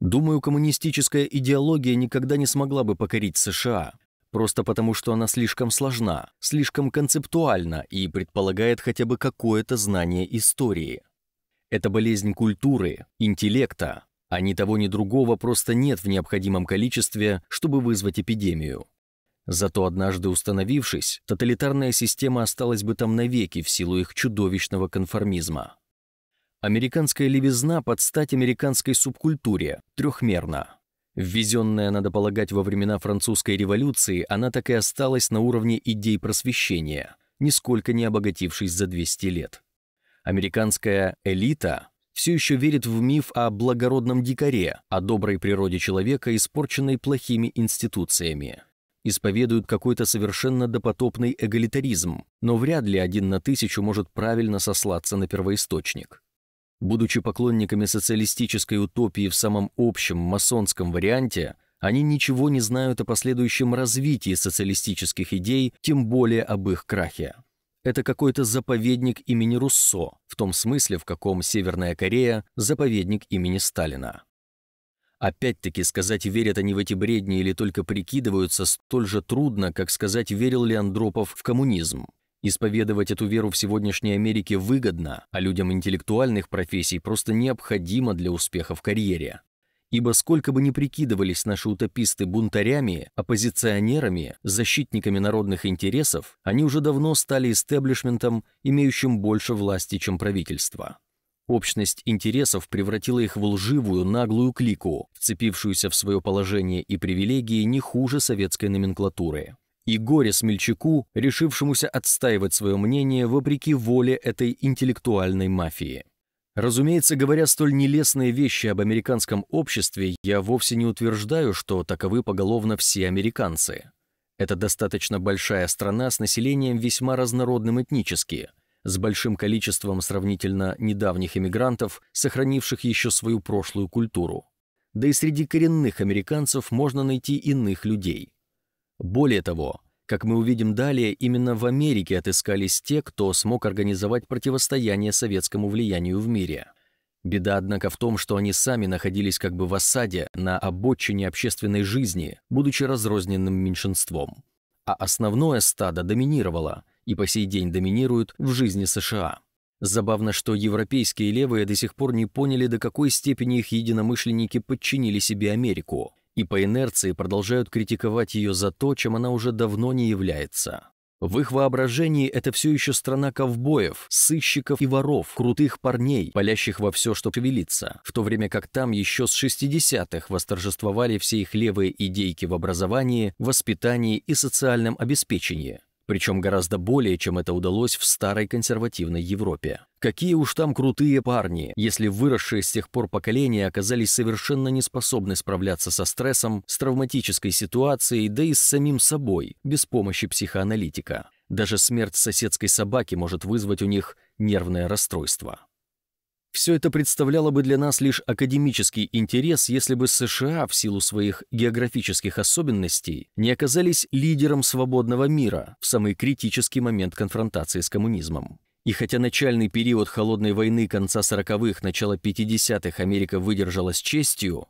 Думаю, коммунистическая идеология никогда не смогла бы покорить США, просто потому что она слишком сложна, слишком концептуальна и предполагает хотя бы какое-то знание истории. Это болезнь культуры, интеллекта, а ни того, ни другого просто нет в необходимом количестве, чтобы вызвать эпидемию. Зато однажды установившись, тоталитарная система осталась бы там навеки в силу их чудовищного конформизма. Американская левизна под стать американской субкультуре, трехмерно. Ввезенная, надо полагать, во времена французской революции, она так и осталась на уровне идей просвещения, нисколько не обогатившись за 200 лет. Американская элита все еще верит в миф о благородном дикаре, о доброй природе человека, испорченной плохими институциями. Исповедуют какой-то совершенно допотопный эгалитаризм, но вряд ли один на тысячу может правильно сослаться на первоисточник. Будучи поклонниками социалистической утопии в самом общем масонском варианте, они ничего не знают о последующем развитии социалистических идей, тем более об их крахе. Это какой-то заповедник имени Руссо, в том смысле, в каком Северная Корея – заповедник имени Сталина. Опять-таки, сказать, верят они в эти бредни или только прикидываются, столь же трудно, как сказать, верил ли Андропов в коммунизм. Исповедовать эту веру в сегодняшней Америке выгодно, а людям интеллектуальных профессий просто необходимо для успеха в карьере. Ибо сколько бы ни прикидывались наши утописты бунтарями, оппозиционерами, защитниками народных интересов, они уже давно стали истеблишментом, имеющим больше власти, чем правительство. Общность интересов превратила их в лживую, наглую клику, вцепившуюся в свое положение и привилегии не хуже советской номенклатуры и горе смельчаку, решившемуся отстаивать свое мнение вопреки воле этой интеллектуальной мафии. Разумеется, говоря столь нелестные вещи об американском обществе, я вовсе не утверждаю, что таковы поголовно все американцы. Это достаточно большая страна с населением весьма разнородным этнически, с большим количеством сравнительно недавних иммигрантов, сохранивших еще свою прошлую культуру. Да и среди коренных американцев можно найти иных людей – более того, как мы увидим далее, именно в Америке отыскались те, кто смог организовать противостояние советскому влиянию в мире. Беда, однако, в том, что они сами находились как бы в осаде на обочине общественной жизни, будучи разрозненным меньшинством. А основное стадо доминировало и по сей день доминирует в жизни США. Забавно, что европейские левые до сих пор не поняли, до какой степени их единомышленники подчинили себе Америку и по инерции продолжают критиковать ее за то, чем она уже давно не является. В их воображении это все еще страна ковбоев, сыщиков и воров, крутых парней, палящих во все, что шевелится, в то время как там еще с 60-х восторжествовали все их левые идейки в образовании, воспитании и социальном обеспечении. Причем гораздо более, чем это удалось в старой консервативной Европе. Какие уж там крутые парни, если выросшие с тех пор поколения оказались совершенно не способны справляться со стрессом, с травматической ситуацией, да и с самим собой, без помощи психоаналитика. Даже смерть соседской собаки может вызвать у них нервное расстройство. Все это представляло бы для нас лишь академический интерес, если бы США в силу своих географических особенностей не оказались лидером свободного мира в самый критический момент конфронтации с коммунизмом. И хотя начальный период Холодной войны конца 40-х, начала 50-х Америка выдержала с честью,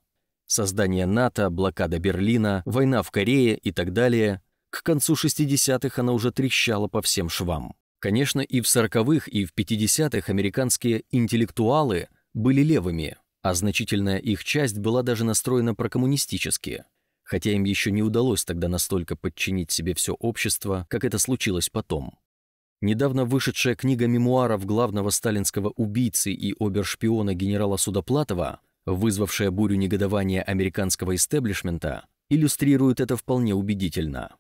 создание НАТО, блокада Берлина, война в Корее и так далее, к концу 60-х она уже трещала по всем швам. Конечно, и в 40-х, и в 50-х американские интеллектуалы были левыми, а значительная их часть была даже настроена прокоммунистически, хотя им еще не удалось тогда настолько подчинить себе все общество, как это случилось потом. Недавно вышедшая книга мемуаров главного сталинского убийцы и обершпиона генерала Судоплатова, вызвавшая бурю негодования американского истеблишмента, иллюстрирует это вполне убедительно.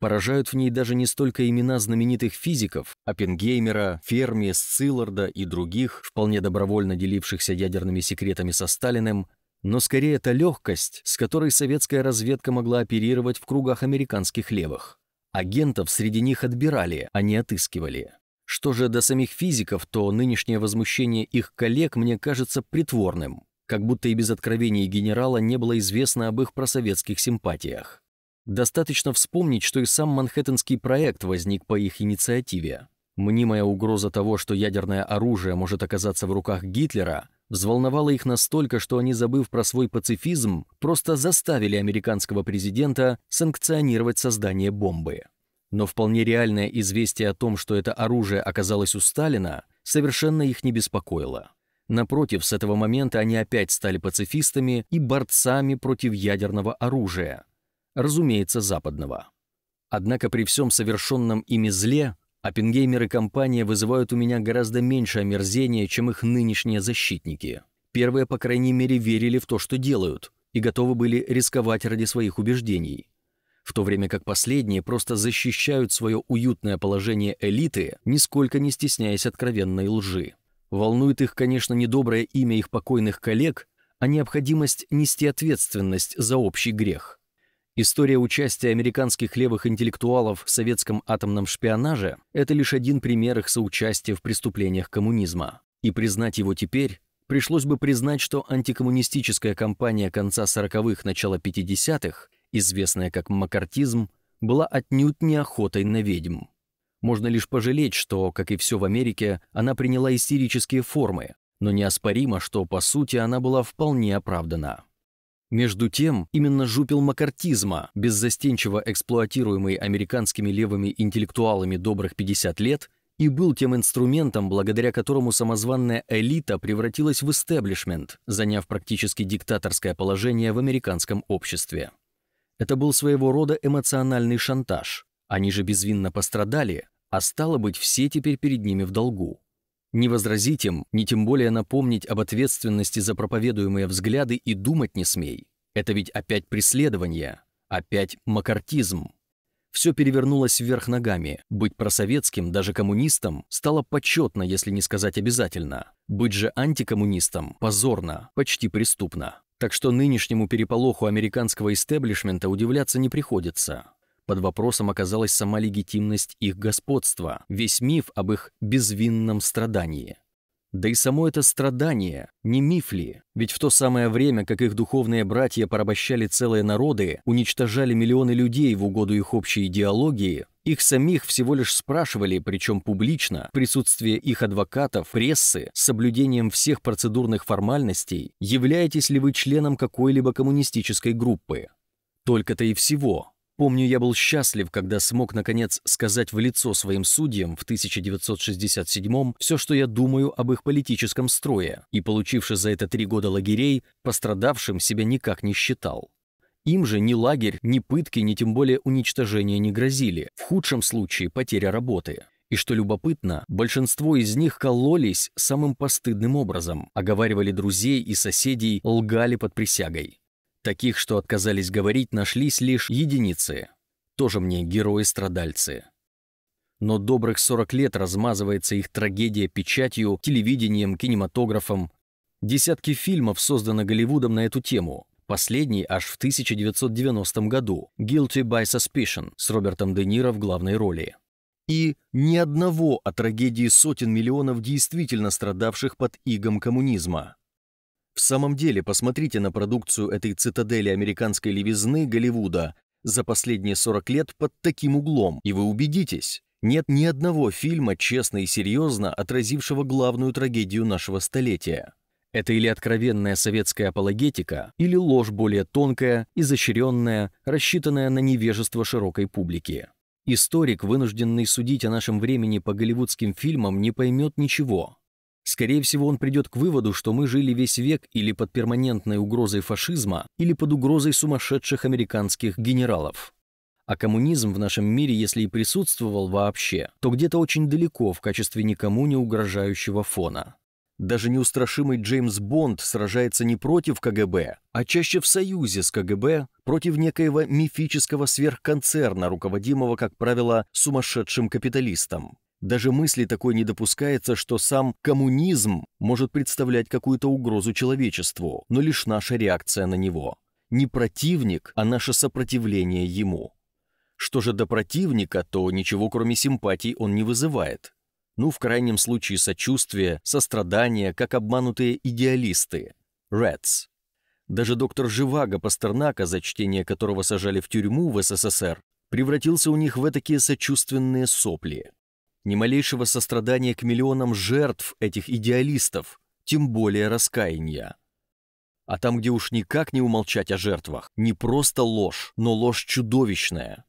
Поражают в ней даже не столько имена знаменитых физиков Оппенгеймера, Ферми, Сцилларда и других, вполне добровольно делившихся ядерными секретами со Сталиным, но скорее это легкость, с которой советская разведка могла оперировать в кругах американских левых. Агентов среди них отбирали, а не отыскивали. Что же до самих физиков, то нынешнее возмущение их коллег мне кажется притворным, как будто и без откровений генерала не было известно об их просоветских симпатиях. Достаточно вспомнить, что и сам Манхэттенский проект возник по их инициативе. Мнимая угроза того, что ядерное оружие может оказаться в руках Гитлера, взволновала их настолько, что они, забыв про свой пацифизм, просто заставили американского президента санкционировать создание бомбы. Но вполне реальное известие о том, что это оружие оказалось у Сталина, совершенно их не беспокоило. Напротив, с этого момента они опять стали пацифистами и борцами против ядерного оружия, разумеется, западного. Однако при всем совершенном ими зле Оппенгеймер и компания вызывают у меня гораздо меньше омерзения, чем их нынешние защитники. Первые, по крайней мере, верили в то, что делают, и готовы были рисковать ради своих убеждений. В то время как последние просто защищают свое уютное положение элиты, нисколько не стесняясь откровенной лжи. Волнует их, конечно, не доброе имя их покойных коллег, а необходимость нести ответственность за общий грех. История участия американских левых интеллектуалов в советском атомном шпионаже – это лишь один пример их соучастия в преступлениях коммунизма. И признать его теперь пришлось бы признать, что антикоммунистическая кампания конца 40-х – начала 50-х, известная как макартизм, была отнюдь не охотой на ведьм. Можно лишь пожалеть, что, как и все в Америке, она приняла истерические формы, но неоспоримо, что, по сути, она была вполне оправдана. Между тем, именно жупел макартизма, беззастенчиво эксплуатируемый американскими левыми интеллектуалами добрых 50 лет, и был тем инструментом, благодаря которому самозванная элита превратилась в истеблишмент, заняв практически диктаторское положение в американском обществе. Это был своего рода эмоциональный шантаж. Они же безвинно пострадали, а стало быть, все теперь перед ними в долгу. Не возразить им, не тем более напомнить об ответственности за проповедуемые взгляды и думать не смей. Это ведь опять преследование, опять макартизм. Все перевернулось вверх ногами. Быть просоветским, даже коммунистом, стало почетно, если не сказать обязательно. Быть же антикоммунистом – позорно, почти преступно. Так что нынешнему переполоху американского истеблишмента удивляться не приходится. Под вопросом оказалась сама легитимность их господства, весь миф об их безвинном страдании. Да и само это страдание, не миф ли? Ведь в то самое время, как их духовные братья порабощали целые народы, уничтожали миллионы людей в угоду их общей идеологии, их самих всего лишь спрашивали, причем публично, в присутствии их адвокатов, прессы, с соблюдением всех процедурных формальностей, являетесь ли вы членом какой-либо коммунистической группы. Только-то и всего. Помню, я был счастлив, когда смог, наконец, сказать в лицо своим судьям в 1967-м все, что я думаю об их политическом строе, и, получивши за это три года лагерей, пострадавшим себя никак не считал. Им же ни лагерь, ни пытки, ни тем более уничтожение не грозили, в худшем случае потеря работы. И что любопытно, большинство из них кололись самым постыдным образом, оговаривали друзей и соседей, лгали под присягой. Таких, что отказались говорить, нашлись лишь единицы. Тоже мне герои-страдальцы. Но добрых 40 лет размазывается их трагедия печатью, телевидением, кинематографом. Десятки фильмов создано Голливудом на эту тему. Последний аж в 1990 году «Guilty by Suspicion» с Робертом Де Ниро в главной роли. И ни одного о трагедии сотен миллионов действительно страдавших под игом коммунизма. В самом деле, посмотрите на продукцию этой цитадели американской левизны Голливуда за последние 40 лет под таким углом, и вы убедитесь, нет ни одного фильма, честно и серьезно отразившего главную трагедию нашего столетия. Это или откровенная советская апологетика, или ложь более тонкая, изощренная, рассчитанная на невежество широкой публики. Историк, вынужденный судить о нашем времени по голливудским фильмам, не поймет ничего, Скорее всего, он придет к выводу, что мы жили весь век или под перманентной угрозой фашизма, или под угрозой сумасшедших американских генералов. А коммунизм в нашем мире, если и присутствовал вообще, то где-то очень далеко в качестве никому не угрожающего фона. Даже неустрашимый Джеймс Бонд сражается не против КГБ, а чаще в союзе с КГБ против некоего мифического сверхконцерна, руководимого, как правило, сумасшедшим капиталистом. Даже мысли такой не допускается, что сам коммунизм может представлять какую-то угрозу человечеству, но лишь наша реакция на него. Не противник, а наше сопротивление ему. Что же до противника, то ничего кроме симпатий он не вызывает. Ну, в крайнем случае, сочувствие, сострадание, как обманутые идеалисты. Reds. Даже доктор Живаго Пастернака, за чтение которого сажали в тюрьму в СССР, превратился у них в такие сочувственные сопли – ни малейшего сострадания к миллионам жертв этих идеалистов, тем более раскаяния. А там, где уж никак не умолчать о жертвах, не просто ложь, но ложь чудовищная.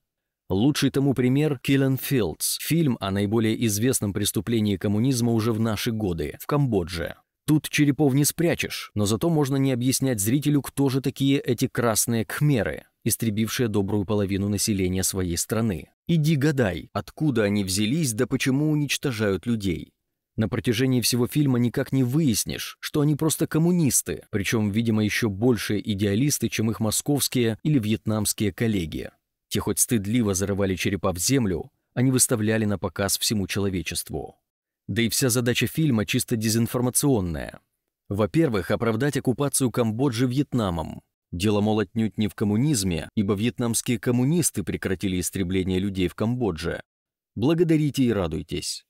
Лучший тому пример – «Киллен Филдс», фильм о наиболее известном преступлении коммунизма уже в наши годы, в Камбодже. Тут черепов не спрячешь, но зато можно не объяснять зрителю, кто же такие эти красные кхмеры, истребившие добрую половину населения своей страны. Иди гадай, откуда они взялись, да почему уничтожают людей. На протяжении всего фильма никак не выяснишь, что они просто коммунисты, причем, видимо, еще больше идеалисты, чем их московские или вьетнамские коллеги. Те хоть стыдливо зарывали черепа в землю, они выставляли на показ всему человечеству. Да и вся задача фильма чисто дезинформационная. Во-первых, оправдать оккупацию Камбоджи Вьетнамом. Дело, мол, отнюдь не в коммунизме, ибо вьетнамские коммунисты прекратили истребление людей в Камбодже. Благодарите и радуйтесь.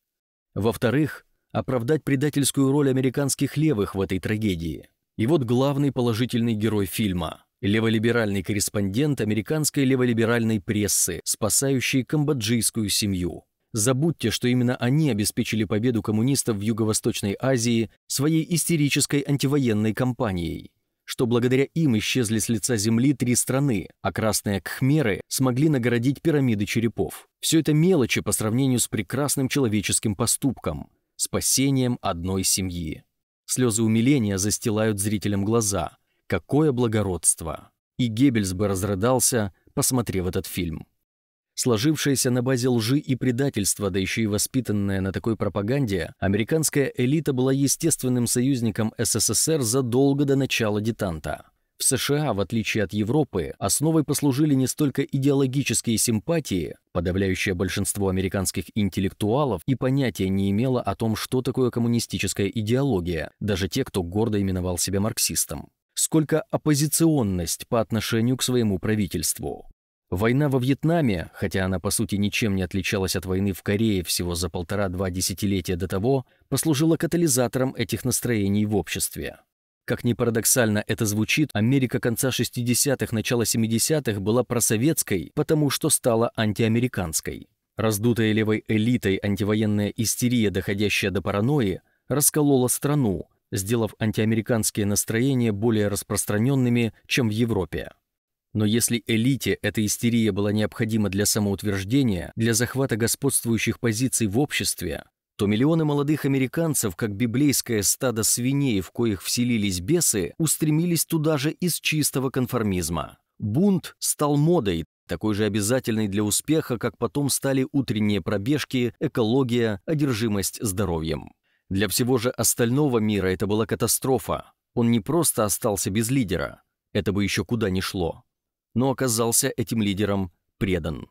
Во-вторых, оправдать предательскую роль американских левых в этой трагедии. И вот главный положительный герой фильма – леволиберальный корреспондент американской леволиберальной прессы, спасающий камбоджийскую семью. Забудьте, что именно они обеспечили победу коммунистов в Юго-Восточной Азии своей истерической антивоенной кампанией что благодаря им исчезли с лица земли три страны, а красные кхмеры смогли наградить пирамиды черепов. Все это мелочи по сравнению с прекрасным человеческим поступком – спасением одной семьи. Слезы умиления застилают зрителям глаза. Какое благородство! И Геббельс бы разрыдался, посмотрев этот фильм сложившаяся на базе лжи и предательства, да еще и воспитанная на такой пропаганде, американская элита была естественным союзником СССР задолго до начала детанта. В США, в отличие от Европы, основой послужили не столько идеологические симпатии, подавляющее большинство американских интеллектуалов и понятия не имело о том, что такое коммунистическая идеология, даже те, кто гордо именовал себя марксистом сколько оппозиционность по отношению к своему правительству. Война во Вьетнаме, хотя она по сути ничем не отличалась от войны в Корее всего за полтора-два десятилетия до того, послужила катализатором этих настроений в обществе. Как ни парадоксально это звучит, Америка конца 60-х, начала 70-х была просоветской, потому что стала антиамериканской. Раздутая левой элитой антивоенная истерия, доходящая до паранойи, расколола страну, сделав антиамериканские настроения более распространенными, чем в Европе. Но если элите эта истерия была необходима для самоутверждения, для захвата господствующих позиций в обществе, то миллионы молодых американцев, как библейское стадо свиней, в коих вселились бесы, устремились туда же из чистого конформизма. Бунт стал модой, такой же обязательной для успеха, как потом стали утренние пробежки, экология, одержимость здоровьем. Для всего же остального мира это была катастрофа. Он не просто остался без лидера, это бы еще куда ни шло но оказался этим лидером предан.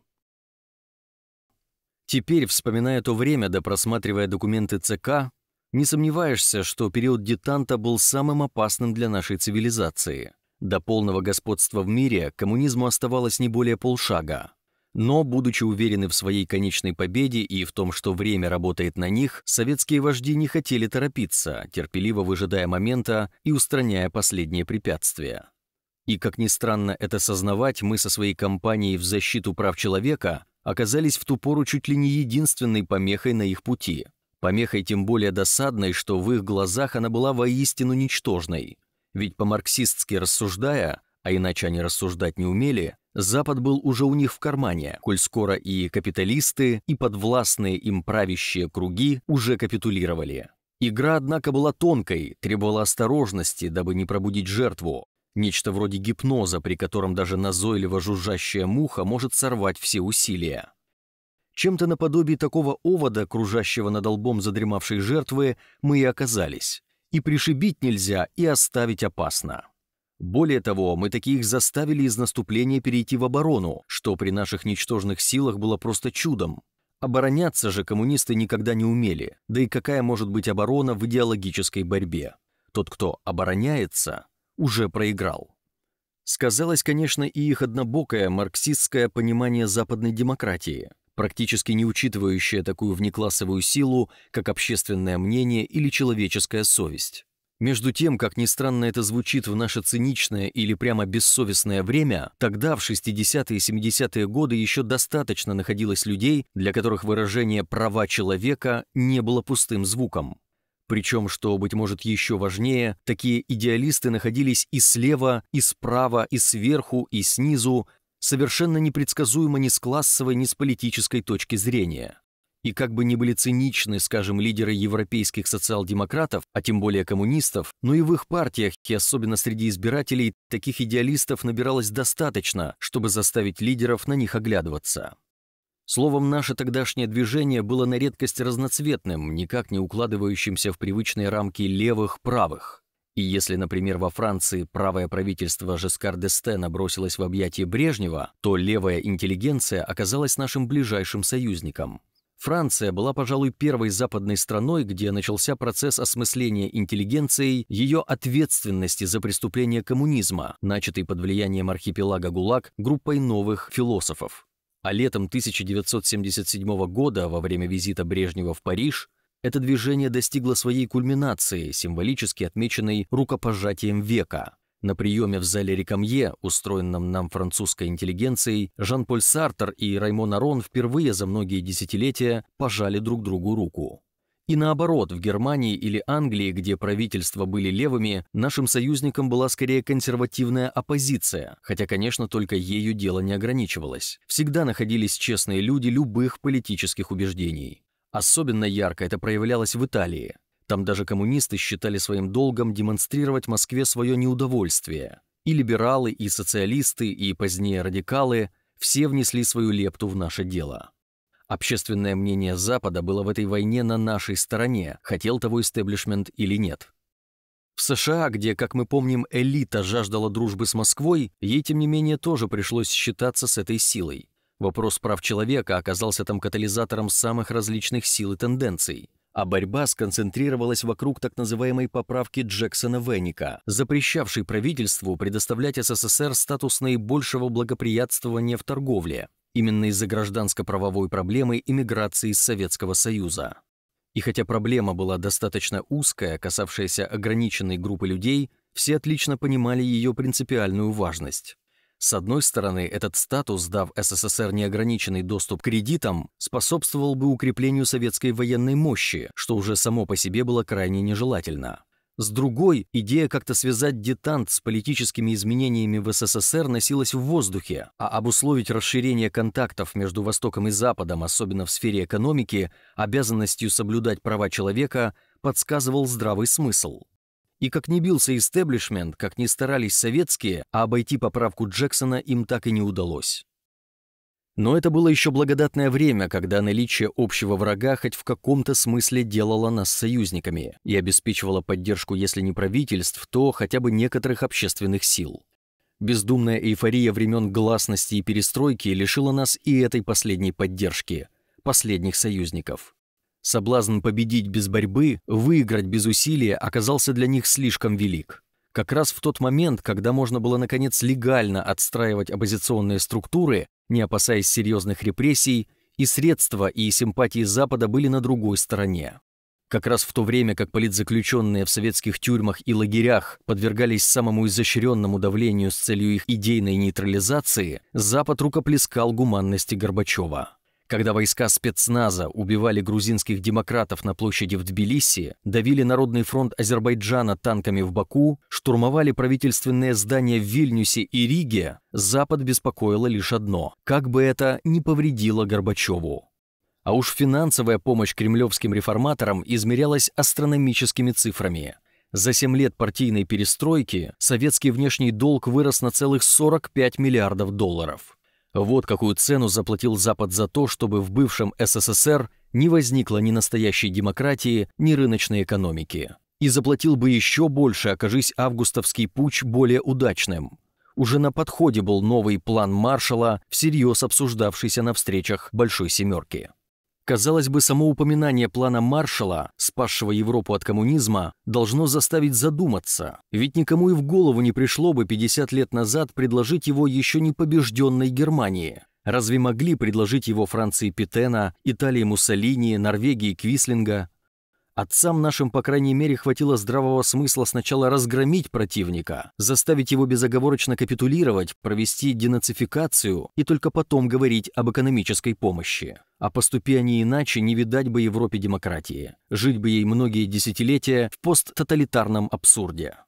Теперь, вспоминая то время да просматривая документы ЦК, не сомневаешься, что период детанта был самым опасным для нашей цивилизации. До полного господства в мире коммунизму оставалось не более полшага. Но, будучи уверены в своей конечной победе и в том, что время работает на них, советские вожди не хотели торопиться, терпеливо выжидая момента и устраняя последние препятствия. И, как ни странно это сознавать, мы со своей компанией в защиту прав человека оказались в ту пору чуть ли не единственной помехой на их пути. Помехой тем более досадной, что в их глазах она была воистину ничтожной. Ведь по-марксистски рассуждая, а иначе они рассуждать не умели, Запад был уже у них в кармане, коль скоро и капиталисты, и подвластные им правящие круги уже капитулировали. Игра, однако, была тонкой, требовала осторожности, дабы не пробудить жертву, Нечто вроде гипноза, при котором даже назойливо жужжащая муха может сорвать все усилия. Чем-то наподобие такого овода, кружащего над лбом задремавшей жертвы, мы и оказались. И пришибить нельзя, и оставить опасно. Более того, мы таких заставили из наступления перейти в оборону, что при наших ничтожных силах было просто чудом. Обороняться же коммунисты никогда не умели, да и какая может быть оборона в идеологической борьбе? Тот, кто обороняется, уже проиграл. Сказалось, конечно, и их однобокое марксистское понимание западной демократии, практически не учитывающее такую внеклассовую силу, как общественное мнение или человеческая совесть. Между тем, как ни странно это звучит в наше циничное или прямо бессовестное время, тогда, в 60-е и 70-е годы, еще достаточно находилось людей, для которых выражение «права человека» не было пустым звуком. Причем, что, быть может, еще важнее, такие идеалисты находились и слева, и справа, и сверху, и снизу, совершенно непредсказуемо ни с классовой, ни с политической точки зрения. И как бы ни были циничны, скажем, лидеры европейских социал-демократов, а тем более коммунистов, но и в их партиях, и особенно среди избирателей, таких идеалистов набиралось достаточно, чтобы заставить лидеров на них оглядываться. Словом, наше тогдашнее движение было на редкость разноцветным, никак не укладывающимся в привычные рамки левых-правых. И если, например, во Франции правое правительство Жескар Дестена бросилось в объятия Брежнева, то левая интеллигенция оказалась нашим ближайшим союзником. Франция была, пожалуй, первой западной страной, где начался процесс осмысления интеллигенцией ее ответственности за преступление коммунизма, начатый под влиянием архипелага ГУЛАГ группой новых философов. А летом 1977 года, во время визита Брежнева в Париж, это движение достигло своей кульминации, символически отмеченной рукопожатием века. На приеме в зале Рекамье, устроенном нам французской интеллигенцией, Жан-Поль Сартер и Раймон Арон впервые за многие десятилетия пожали друг другу руку. И наоборот, в Германии или Англии, где правительства были левыми, нашим союзником была скорее консервативная оппозиция, хотя, конечно, только ею дело не ограничивалось. Всегда находились честные люди любых политических убеждений. Особенно ярко это проявлялось в Италии. Там даже коммунисты считали своим долгом демонстрировать Москве свое неудовольствие. И либералы, и социалисты, и позднее радикалы – все внесли свою лепту в наше дело. Общественное мнение Запада было в этой войне на нашей стороне, хотел того истеблишмент или нет. В США, где, как мы помним, элита жаждала дружбы с Москвой, ей, тем не менее, тоже пришлось считаться с этой силой. Вопрос прав человека оказался там катализатором самых различных сил и тенденций. А борьба сконцентрировалась вокруг так называемой поправки джексона веника запрещавшей правительству предоставлять СССР статус наибольшего благоприятствования в торговле, именно из-за гражданско-правовой проблемы иммиграции из Советского Союза. И хотя проблема была достаточно узкая, касавшаяся ограниченной группы людей, все отлично понимали ее принципиальную важность. С одной стороны, этот статус, дав СССР неограниченный доступ к кредитам, способствовал бы укреплению советской военной мощи, что уже само по себе было крайне нежелательно. С другой, идея как-то связать детант с политическими изменениями в СССР носилась в воздухе, а обусловить расширение контактов между Востоком и Западом, особенно в сфере экономики, обязанностью соблюдать права человека, подсказывал здравый смысл. И как ни бился истеблишмент, как ни старались советские, а обойти поправку Джексона им так и не удалось. Но это было еще благодатное время, когда наличие общего врага хоть в каком-то смысле делало нас союзниками и обеспечивало поддержку, если не правительств, то хотя бы некоторых общественных сил. Бездумная эйфория времен гласности и перестройки лишила нас и этой последней поддержки, последних союзников. Соблазн победить без борьбы, выиграть без усилия оказался для них слишком велик. Как раз в тот момент, когда можно было наконец легально отстраивать оппозиционные структуры, не опасаясь серьезных репрессий, и средства и симпатии Запада были на другой стороне. Как раз в то время, как политзаключенные в советских тюрьмах и лагерях подвергались самому изощренному давлению с целью их идейной нейтрализации, Запад рукоплескал гуманности Горбачева. Когда войска спецназа убивали грузинских демократов на площади в Тбилиси, давили Народный фронт Азербайджана танками в Баку, штурмовали правительственные здания в Вильнюсе и Риге, Запад беспокоило лишь одно – как бы это не повредило Горбачеву. А уж финансовая помощь кремлевским реформаторам измерялась астрономическими цифрами. За 7 лет партийной перестройки советский внешний долг вырос на целых 45 миллиардов долларов – вот какую цену заплатил Запад за то, чтобы в бывшем СССР не возникло ни настоящей демократии, ни рыночной экономики. И заплатил бы еще больше, окажись августовский путь более удачным. Уже на подходе был новый план Маршала, всерьез обсуждавшийся на встречах Большой Семерки. Казалось бы, само упоминание плана маршала, спасшего Европу от коммунизма, должно заставить задуматься, ведь никому и в голову не пришло бы 50 лет назад предложить его еще не побежденной Германии. Разве могли предложить его Франции Питена, Италии Муссолини, Норвегии Квислинга, Отцам нашим, по крайней мере, хватило здравого смысла сначала разгромить противника, заставить его безоговорочно капитулировать, провести денацификацию и только потом говорить об экономической помощи. А поступи они иначе, не видать бы Европе демократии. Жить бы ей многие десятилетия в посттоталитарном абсурде.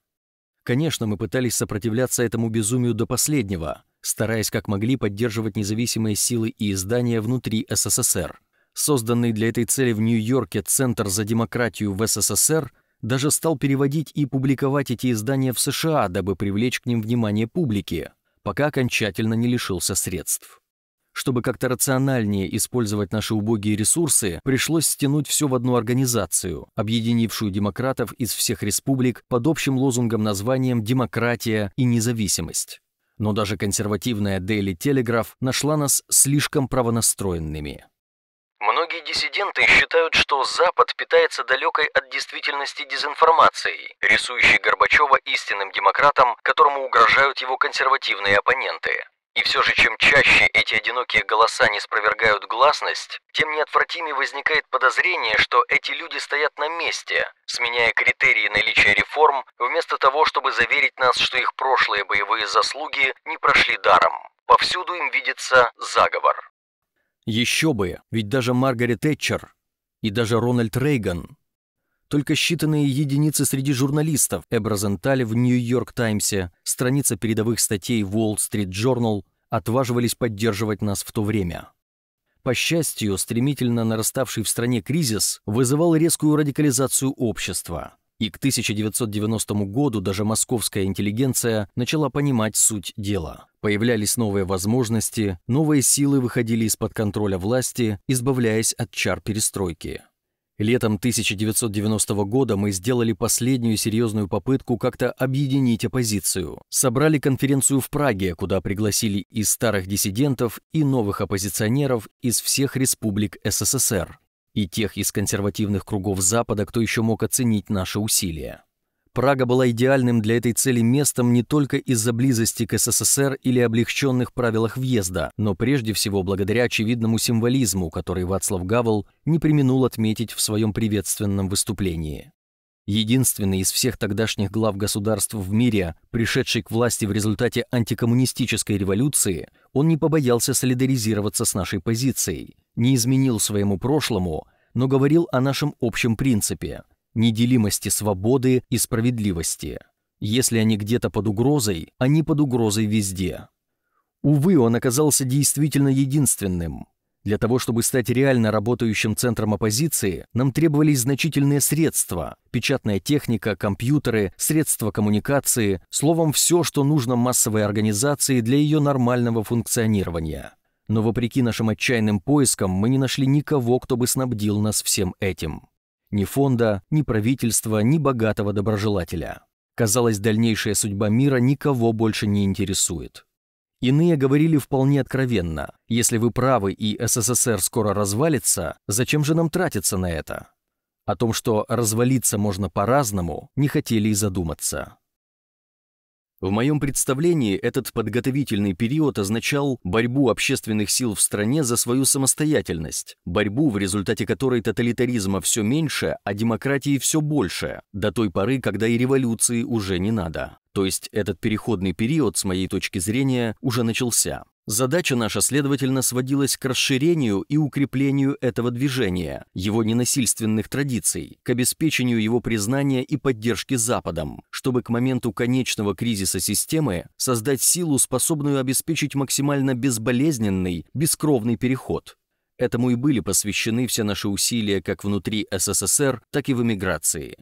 Конечно, мы пытались сопротивляться этому безумию до последнего, стараясь как могли поддерживать независимые силы и издания внутри СССР. Созданный для этой цели в Нью-Йорке Центр за демократию в СССР даже стал переводить и публиковать эти издания в США, дабы привлечь к ним внимание публики, пока окончательно не лишился средств. Чтобы как-то рациональнее использовать наши убогие ресурсы, пришлось стянуть все в одну организацию, объединившую демократов из всех республик под общим лозунгом названием «Демократия и независимость». Но даже консервативная Daily Telegraph нашла нас слишком правонастроенными. Многие диссиденты считают, что Запад питается далекой от действительности дезинформацией, рисующей Горбачева истинным демократом, которому угрожают его консервативные оппоненты. И все же, чем чаще эти одинокие голоса не спровергают гласность, тем неотвратимее возникает подозрение, что эти люди стоят на месте, сменяя критерии наличия реформ, вместо того, чтобы заверить нас, что их прошлые боевые заслуги не прошли даром. Повсюду им видится заговор. Еще бы, ведь даже Маргарет Тэтчер и даже Рональд Рейган. Только считанные единицы среди журналистов Эбразентали в Нью-Йорк Таймсе, страница передовых статей Wall Street Journal отваживались поддерживать нас в то время. По счастью, стремительно нараставший в стране кризис вызывал резкую радикализацию общества и к 1990 году даже московская интеллигенция начала понимать суть дела. Появлялись новые возможности, новые силы выходили из-под контроля власти, избавляясь от чар перестройки. Летом 1990 года мы сделали последнюю серьезную попытку как-то объединить оппозицию. Собрали конференцию в Праге, куда пригласили и старых диссидентов, и новых оппозиционеров из всех республик СССР и тех из консервативных кругов Запада, кто еще мог оценить наши усилия. Прага была идеальным для этой цели местом не только из-за близости к СССР или облегченных правилах въезда, но прежде всего благодаря очевидному символизму, который Вацлав Гавел не применул отметить в своем приветственном выступлении. Единственный из всех тогдашних глав государств в мире, пришедший к власти в результате антикоммунистической революции, он не побоялся солидаризироваться с нашей позицией, не изменил своему прошлому, но говорил о нашем общем принципе – неделимости свободы и справедливости. Если они где-то под угрозой, они под угрозой везде. Увы, он оказался действительно единственным. Для того, чтобы стать реально работающим центром оппозиции, нам требовались значительные средства – печатная техника, компьютеры, средства коммуникации, словом, все, что нужно массовой организации для ее нормального функционирования – но вопреки нашим отчаянным поискам мы не нашли никого, кто бы снабдил нас всем этим. Ни фонда, ни правительства, ни богатого доброжелателя. Казалось, дальнейшая судьба мира никого больше не интересует. Иные говорили вполне откровенно, если вы правы и СССР скоро развалится, зачем же нам тратиться на это? О том, что развалиться можно по-разному, не хотели и задуматься. В моем представлении этот подготовительный период означал борьбу общественных сил в стране за свою самостоятельность, борьбу, в результате которой тоталитаризма все меньше, а демократии все больше, до той поры, когда и революции уже не надо. То есть этот переходный период, с моей точки зрения, уже начался. Задача наша, следовательно, сводилась к расширению и укреплению этого движения, его ненасильственных традиций, к обеспечению его признания и поддержки Западом, чтобы к моменту конечного кризиса системы создать силу, способную обеспечить максимально безболезненный, бескровный переход. Этому и были посвящены все наши усилия как внутри СССР, так и в эмиграции.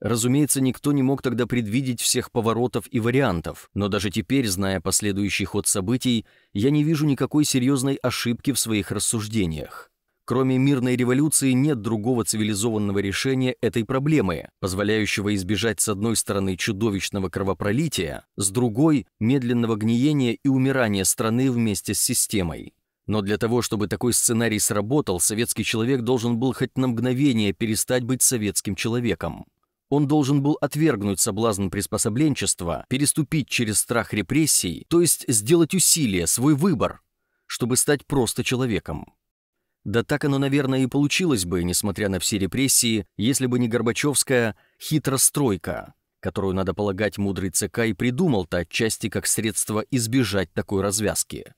Разумеется, никто не мог тогда предвидеть всех поворотов и вариантов, но даже теперь, зная последующий ход событий, я не вижу никакой серьезной ошибки в своих рассуждениях. Кроме мирной революции нет другого цивилизованного решения этой проблемы, позволяющего избежать с одной стороны чудовищного кровопролития, с другой – медленного гниения и умирания страны вместе с системой. Но для того, чтобы такой сценарий сработал, советский человек должен был хоть на мгновение перестать быть советским человеком. Он должен был отвергнуть соблазн приспособленчества, переступить через страх репрессий, то есть сделать усилие, свой выбор, чтобы стать просто человеком. Да так оно, наверное, и получилось бы, несмотря на все репрессии, если бы не Горбачевская «хитростройка», которую, надо полагать, мудрый ЦК и придумал-то отчасти как средство избежать такой развязки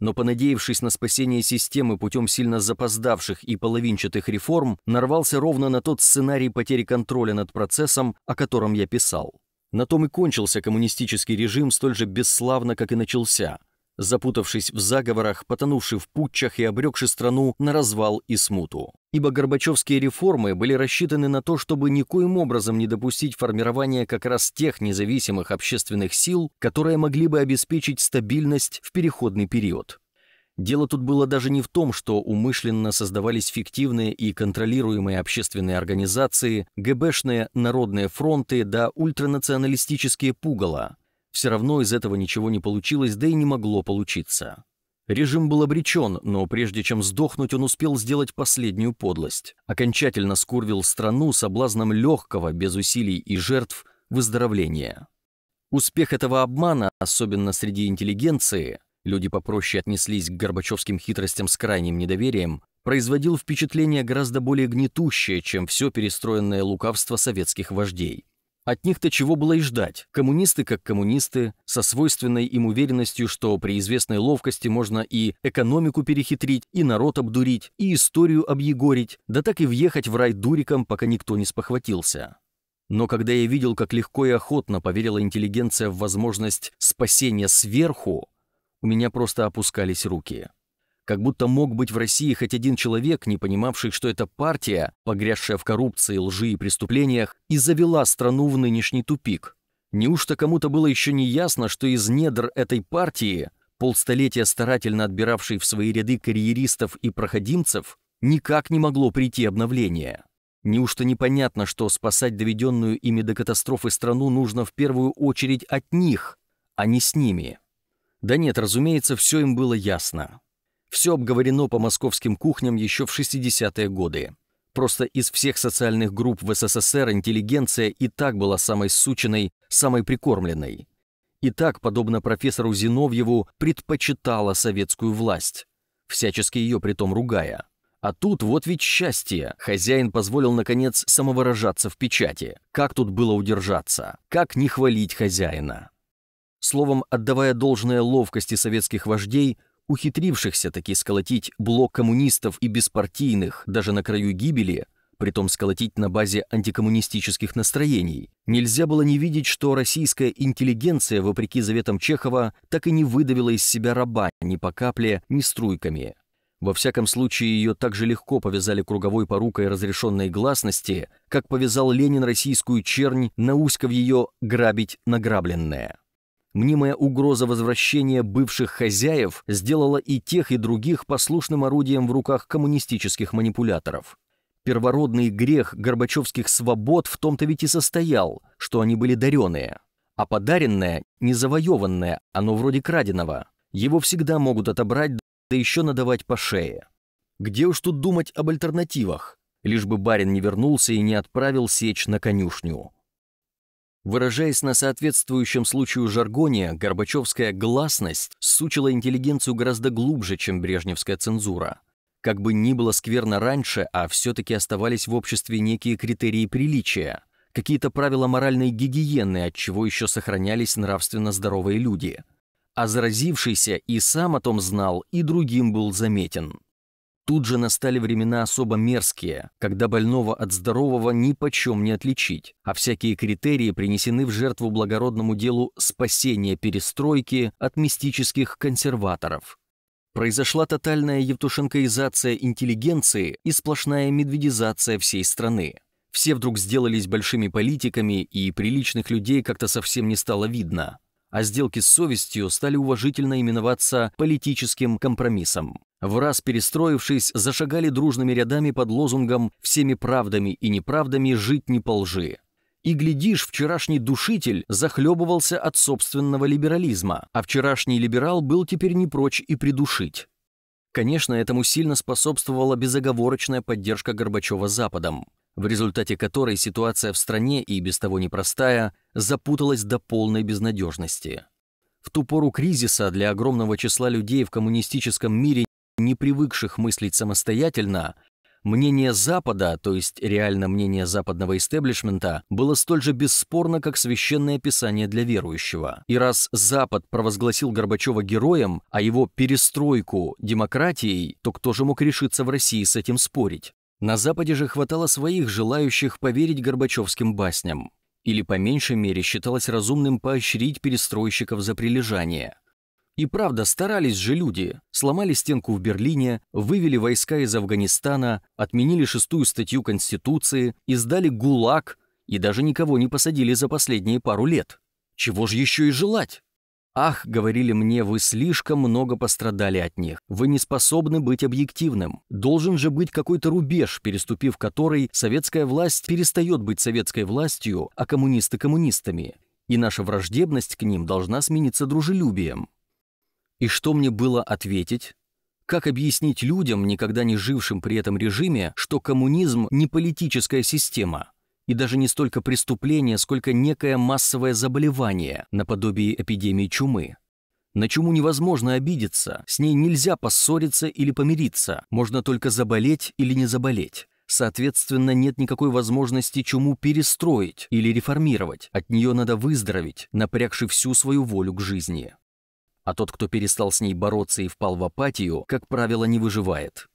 но, понадеявшись на спасение системы путем сильно запоздавших и половинчатых реформ, нарвался ровно на тот сценарий потери контроля над процессом, о котором я писал. На том и кончился коммунистический режим столь же бесславно, как и начался запутавшись в заговорах, потонувший в путчах и обрекший страну на развал и смуту. Ибо горбачевские реформы были рассчитаны на то, чтобы никоим образом не допустить формирования как раз тех независимых общественных сил, которые могли бы обеспечить стабильность в переходный период. Дело тут было даже не в том, что умышленно создавались фиктивные и контролируемые общественные организации, ГБшные народные фронты да ультранационалистические пугала – все равно из этого ничего не получилось, да и не могло получиться. Режим был обречен, но прежде чем сдохнуть, он успел сделать последнюю подлость. Окончательно скурвил страну соблазном легкого, без усилий и жертв, выздоровления. Успех этого обмана, особенно среди интеллигенции, люди попроще отнеслись к горбачевским хитростям с крайним недоверием, производил впечатление гораздо более гнетущее, чем все перестроенное лукавство советских вождей. От них-то чего было и ждать. Коммунисты как коммунисты, со свойственной им уверенностью, что при известной ловкости можно и экономику перехитрить, и народ обдурить, и историю объегорить, да так и въехать в рай дуриком, пока никто не спохватился. Но когда я видел, как легко и охотно поверила интеллигенция в возможность спасения сверху, у меня просто опускались руки. Как будто мог быть в России хоть один человек, не понимавший, что эта партия, погрязшая в коррупции, лжи и преступлениях, и завела страну в нынешний тупик. Неужто кому-то было еще не ясно, что из недр этой партии, полстолетия старательно отбиравшей в свои ряды карьеристов и проходимцев, никак не могло прийти обновление? Неужто непонятно, что спасать доведенную ими до катастрофы страну нужно в первую очередь от них, а не с ними? Да нет, разумеется, все им было ясно. Все обговорено по московским кухням еще в 60-е годы. Просто из всех социальных групп в СССР интеллигенция и так была самой сученной, самой прикормленной. И так, подобно профессору Зиновьеву, предпочитала советскую власть, всячески ее притом ругая. А тут вот ведь счастье. Хозяин позволил, наконец, самовыражаться в печати. Как тут было удержаться? Как не хвалить хозяина? Словом, отдавая должное ловкости советских вождей, ухитрившихся таки сколотить блок коммунистов и беспартийных даже на краю гибели, притом сколотить на базе антикоммунистических настроений, нельзя было не видеть, что российская интеллигенция, вопреки заветам Чехова, так и не выдавила из себя раба ни по капле, ни струйками. Во всяком случае, ее так же легко повязали круговой порукой разрешенной гласности, как повязал Ленин российскую чернь, науськав ее «грабить награбленное». Мнимая угроза возвращения бывших хозяев сделала и тех, и других послушным орудием в руках коммунистических манипуляторов. Первородный грех горбачевских свобод в том-то ведь и состоял, что они были даренные. А подаренное, не завоеванное, оно вроде краденого. Его всегда могут отобрать, да еще надавать по шее. Где уж тут думать об альтернативах? Лишь бы барин не вернулся и не отправил сечь на конюшню. Выражаясь на соответствующем случаю жаргоне, горбачевская гласность сучила интеллигенцию гораздо глубже, чем брежневская цензура. Как бы ни было скверно раньше, а все-таки оставались в обществе некие критерии приличия, какие-то правила моральной гигиены, от чего еще сохранялись нравственно здоровые люди. А заразившийся и сам о том знал, и другим был заметен. Тут же настали времена особо мерзкие, когда больного от здорового ни почем не отличить, а всякие критерии принесены в жертву благородному делу спасения перестройки от мистических консерваторов. Произошла тотальная евтушенкоизация интеллигенции и сплошная медведизация всей страны. Все вдруг сделались большими политиками, и приличных людей как-то совсем не стало видно. А сделки с совестью стали уважительно именоваться политическим компромиссом в раз перестроившись, зашагали дружными рядами под лозунгом «всеми правдами и неправдами жить не по лжи». И, глядишь, вчерашний душитель захлебывался от собственного либерализма, а вчерашний либерал был теперь не прочь и придушить. Конечно, этому сильно способствовала безоговорочная поддержка Горбачева Западом, в результате которой ситуация в стране, и без того непростая, запуталась до полной безнадежности. В ту пору кризиса для огромного числа людей в коммунистическом мире не привыкших мыслить самостоятельно, мнение Запада, то есть реально мнение западного истеблишмента, было столь же бесспорно, как священное писание для верующего. И раз Запад провозгласил Горбачева героем, а его перестройку демократией, то кто же мог решиться в России с этим спорить? На Западе же хватало своих желающих поверить горбачевским басням. Или по меньшей мере считалось разумным поощрить перестройщиков за прилежание – и правда, старались же люди. Сломали стенку в Берлине, вывели войска из Афганистана, отменили шестую статью Конституции, издали ГУЛАГ и даже никого не посадили за последние пару лет. Чего же еще и желать? «Ах», — говорили мне, — «вы слишком много пострадали от них. Вы не способны быть объективным. Должен же быть какой-то рубеж, переступив который советская власть перестает быть советской властью, а коммунисты — коммунистами. И наша враждебность к ним должна смениться дружелюбием». И что мне было ответить? Как объяснить людям, никогда не жившим при этом режиме, что коммунизм не политическая система, и даже не столько преступление, сколько некое массовое заболевание, наподобие эпидемии чумы. На чуму невозможно обидеться, с ней нельзя поссориться или помириться, можно только заболеть или не заболеть. Соответственно, нет никакой возможности чуму перестроить или реформировать, от нее надо выздороветь, напрягши всю свою волю к жизни а тот, кто перестал с ней бороться и впал в апатию, как правило, не выживает.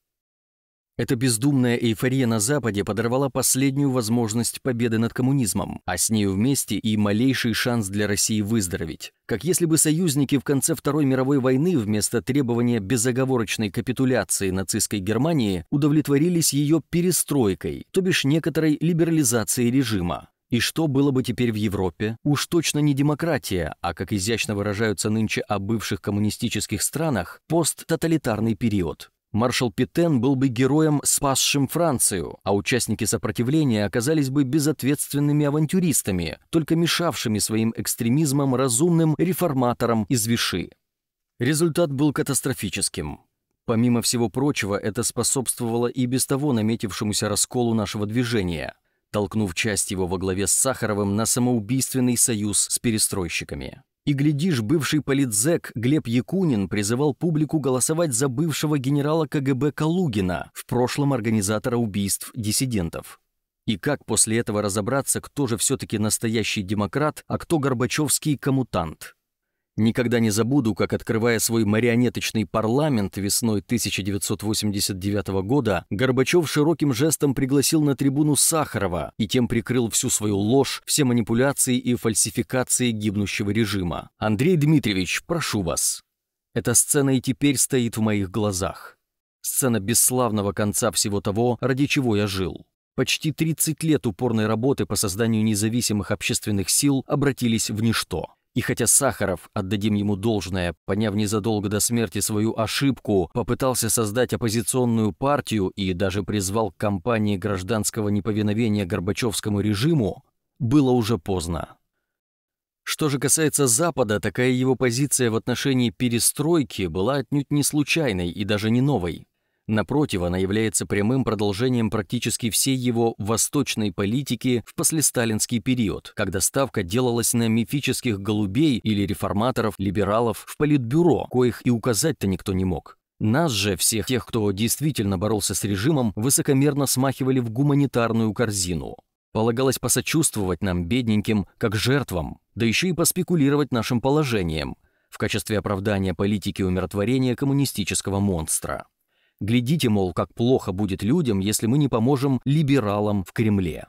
Эта бездумная эйфория на Западе подорвала последнюю возможность победы над коммунизмом, а с нею вместе и малейший шанс для России выздороветь. Как если бы союзники в конце Второй мировой войны вместо требования безоговорочной капитуляции нацистской Германии удовлетворились ее перестройкой, то бишь некоторой либерализацией режима. И что было бы теперь в Европе? Уж точно не демократия, а, как изящно выражаются нынче о бывших коммунистических странах, посттоталитарный период. Маршал Питен был бы героем, спасшим Францию, а участники сопротивления оказались бы безответственными авантюристами, только мешавшими своим экстремизмом разумным реформаторам из Виши. Результат был катастрофическим. Помимо всего прочего, это способствовало и без того наметившемуся расколу нашего движения – толкнув часть его во главе с Сахаровым на самоубийственный союз с перестройщиками. И, глядишь, бывший политзек Глеб Якунин призывал публику голосовать за бывшего генерала КГБ Калугина, в прошлом организатора убийств диссидентов. И как после этого разобраться, кто же все-таки настоящий демократ, а кто горбачевский коммутант? Никогда не забуду, как, открывая свой марионеточный парламент весной 1989 года, Горбачев широким жестом пригласил на трибуну Сахарова и тем прикрыл всю свою ложь, все манипуляции и фальсификации гибнущего режима. «Андрей Дмитриевич, прошу вас». Эта сцена и теперь стоит в моих глазах. Сцена бесславного конца всего того, ради чего я жил. Почти 30 лет упорной работы по созданию независимых общественных сил обратились в ничто. И хотя Сахаров, отдадим ему должное, поняв незадолго до смерти свою ошибку, попытался создать оппозиционную партию и даже призвал к кампании гражданского неповиновения Горбачевскому режиму, было уже поздно. Что же касается Запада, такая его позиция в отношении перестройки была отнюдь не случайной и даже не новой. Напротив, она является прямым продолжением практически всей его восточной политики в послесталинский период, когда ставка делалась на мифических голубей или реформаторов, либералов в политбюро, коих и указать-то никто не мог. Нас же, всех тех, кто действительно боролся с режимом, высокомерно смахивали в гуманитарную корзину. Полагалось посочувствовать нам, бедненьким, как жертвам, да еще и поспекулировать нашим положением в качестве оправдания политики умиротворения коммунистического монстра. Глядите, мол, как плохо будет людям, если мы не поможем либералам в Кремле.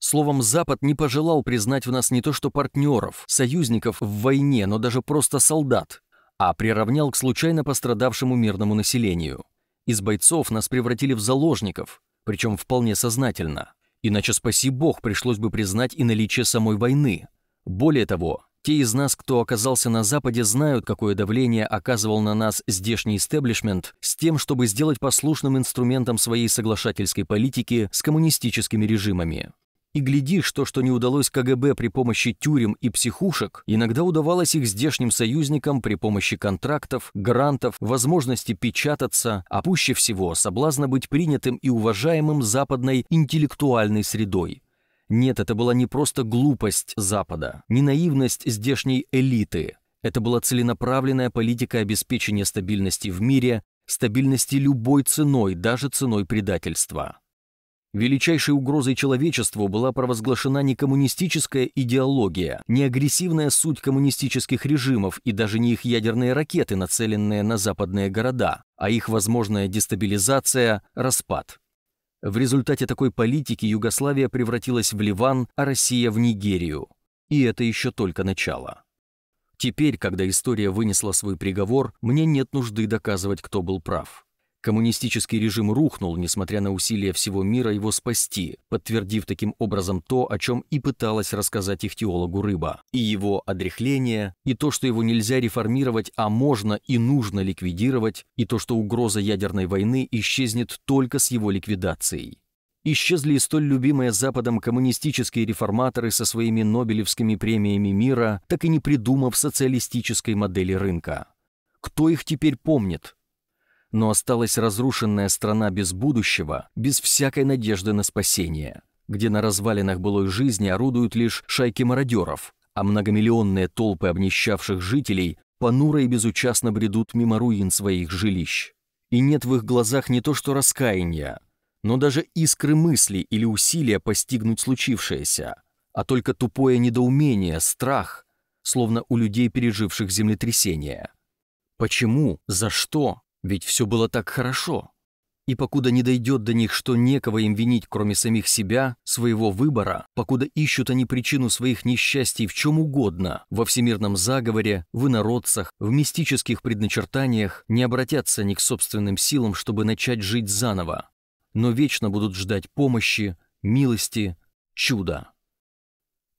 Словом, Запад не пожелал признать в нас не то что партнеров, союзников в войне, но даже просто солдат, а приравнял к случайно пострадавшему мирному населению. Из бойцов нас превратили в заложников, причем вполне сознательно. Иначе, спаси бог, пришлось бы признать и наличие самой войны. Более того, те из нас, кто оказался на Западе, знают, какое давление оказывал на нас здешний истеблишмент с тем, чтобы сделать послушным инструментом своей соглашательской политики с коммунистическими режимами. И глядишь, то, что не удалось КГБ при помощи тюрем и психушек, иногда удавалось их здешним союзникам при помощи контрактов, грантов, возможности печататься, а пуще всего соблазна быть принятым и уважаемым западной интеллектуальной средой, нет, это была не просто глупость Запада, не наивность здешней элиты. Это была целенаправленная политика обеспечения стабильности в мире, стабильности любой ценой, даже ценой предательства. Величайшей угрозой человечеству была провозглашена не коммунистическая идеология, не агрессивная суть коммунистических режимов и даже не их ядерные ракеты, нацеленные на западные города, а их возможная дестабилизация, распад. В результате такой политики Югославия превратилась в Ливан, а Россия в Нигерию. И это еще только начало. Теперь, когда история вынесла свой приговор, мне нет нужды доказывать, кто был прав. Коммунистический режим рухнул, несмотря на усилия всего мира его спасти, подтвердив таким образом то, о чем и пыталась рассказать их теологу Рыба. И его одряхление, и то, что его нельзя реформировать, а можно и нужно ликвидировать, и то, что угроза ядерной войны исчезнет только с его ликвидацией. Исчезли и столь любимые Западом коммунистические реформаторы со своими Нобелевскими премиями мира, так и не придумав социалистической модели рынка. Кто их теперь помнит? но осталась разрушенная страна без будущего, без всякой надежды на спасение, где на развалинах былой жизни орудуют лишь шайки мародеров, а многомиллионные толпы обнищавших жителей понуро и безучастно бредут мимо руин своих жилищ. И нет в их глазах не то что раскаяния, но даже искры мысли или усилия постигнуть случившееся, а только тупое недоумение, страх, словно у людей, переживших землетрясение. Почему? За что? Ведь все было так хорошо. И покуда не дойдет до них, что некого им винить, кроме самих себя, своего выбора, покуда ищут они причину своих несчастий в чем угодно, во всемирном заговоре, в инородцах, в мистических предначертаниях, не обратятся они к собственным силам, чтобы начать жить заново, но вечно будут ждать помощи, милости, чуда.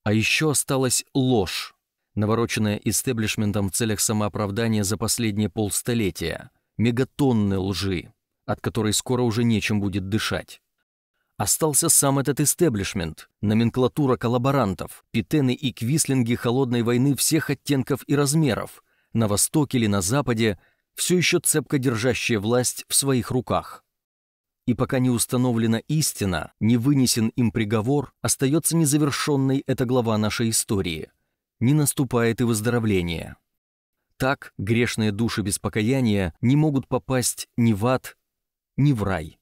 А еще осталась ложь, навороченная истеблишментом в целях самооправдания за последние полстолетия – мегатонны лжи, от которой скоро уже нечем будет дышать. Остался сам этот истеблишмент, номенклатура коллаборантов, питены и квислинги холодной войны всех оттенков и размеров, на востоке или на западе, все еще цепко держащая власть в своих руках. И пока не установлена истина, не вынесен им приговор, остается незавершенной эта глава нашей истории. Не наступает и выздоровление. Так грешные души без покаяния не могут попасть ни в ад, ни в рай.